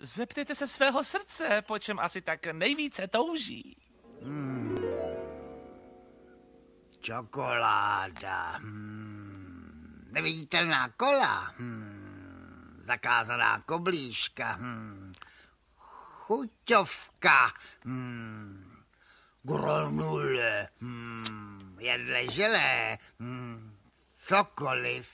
Zeptejte se svého srdce, po čem asi tak nejvíce touží. Hmm. Čokoláda. Hmm. Neviditelná kola. Hmm. Zakázaná koblížka. Hmm. Chuťovka. Hmm. Granule. Hmm. Jedle želé. Hmm. Cokoliv.